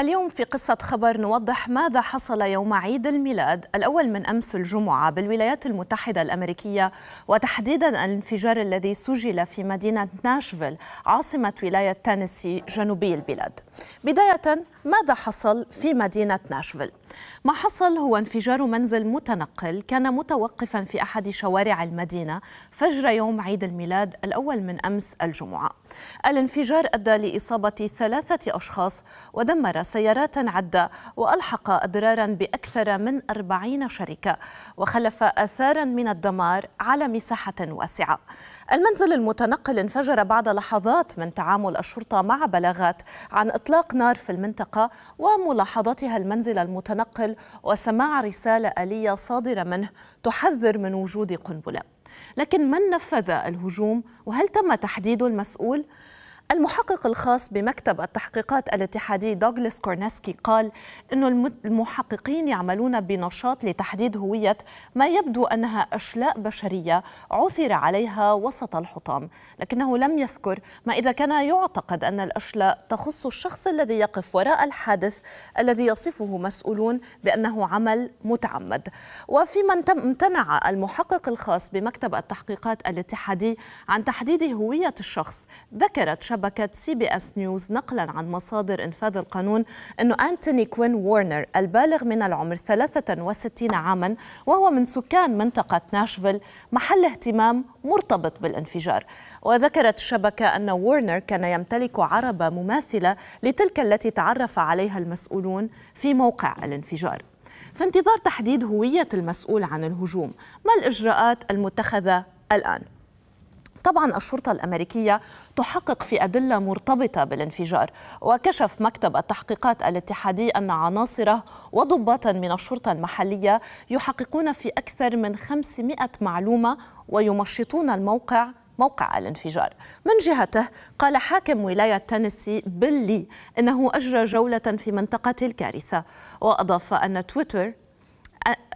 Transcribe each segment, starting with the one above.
اليوم في قصة خبر نوضح ماذا حصل يوم عيد الميلاد الأول من أمس الجمعة بالولايات المتحدة الأمريكية وتحديدا الانفجار الذي سجل في مدينة ناشفيل عاصمة ولاية تينيسي جنوبي البلاد بداية ماذا حصل في مدينة ناشفيل؟ ما حصل هو انفجار منزل متنقل كان متوقفا في أحد شوارع المدينة فجر يوم عيد الميلاد الأول من أمس الجمعة الانفجار أدى لإصابة ثلاثة أشخاص ودمر سيارات عدة وألحق أضرارا بأكثر من 40 شركة وخلف آثارا من الدمار على مساحة واسعة المنزل المتنقل انفجر بعد لحظات من تعامل الشرطة مع بلاغات عن إطلاق نار في المنطقة وملاحظتها المنزل المتنقل وسماع رسالة آلية صادرة منه تحذر من وجود قنبلة لكن من نفذ الهجوم وهل تم تحديد المسؤول؟ المحقق الخاص بمكتب التحقيقات الاتحادي دوغلاس كورنسكي قال أن المحققين يعملون بنشاط لتحديد هوية ما يبدو أنها أشلاء بشرية عثر عليها وسط الحطام لكنه لم يذكر ما إذا كان يعتقد أن الأشلاء تخص الشخص الذي يقف وراء الحادث الذي يصفه مسؤولون بأنه عمل متعمد وفيما امتنع المحقق الخاص بمكتب التحقيقات الاتحادي عن تحديد هوية الشخص ذكرت شبكة شبكة سي بي اس نيوز نقلا عن مصادر إنفاذ القانون أن أنتوني كوين وورنر البالغ من العمر 63 عاما وهو من سكان منطقة ناشفيل محل اهتمام مرتبط بالانفجار وذكرت الشبكة أن وورنر كان يمتلك عربة مماثلة لتلك التي تعرف عليها المسؤولون في موقع الانفجار في انتظار تحديد هوية المسؤول عن الهجوم ما الإجراءات المتخذة الآن؟ طبعا الشرطة الأمريكية تحقق في أدلة مرتبطة بالانفجار وكشف مكتب التحقيقات الاتحادي أن عناصره وضباطا من الشرطة المحلية يحققون في أكثر من 500 معلومة ويمشطون الموقع موقع الانفجار من جهته قال حاكم ولاية تينيسي بيلي إنه أجرى جولة في منطقة الكارثة وأضاف أن تويتر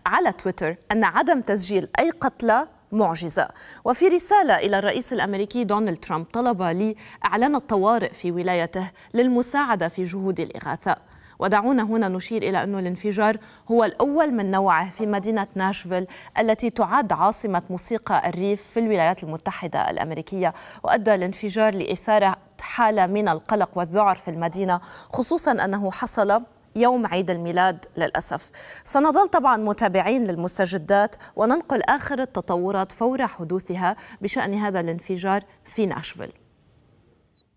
على تويتر أن عدم تسجيل أي قتلى معجزة وفي رسالة إلى الرئيس الأمريكي دونالد ترامب طلب لإعلان الطوارئ في ولايته للمساعدة في جهود الإغاثة ودعونا هنا نشير إلى أن الانفجار هو الأول من نوعه في مدينة ناشفيل التي تعد عاصمة موسيقى الريف في الولايات المتحدة الأمريكية وأدى الانفجار لإثارة حالة من القلق والذعر في المدينة خصوصا أنه حصل يوم عيد الميلاد للأسف سنظل طبعا متابعين للمستجدات وننقل آخر التطورات فور حدوثها بشأن هذا الانفجار في ناشفيل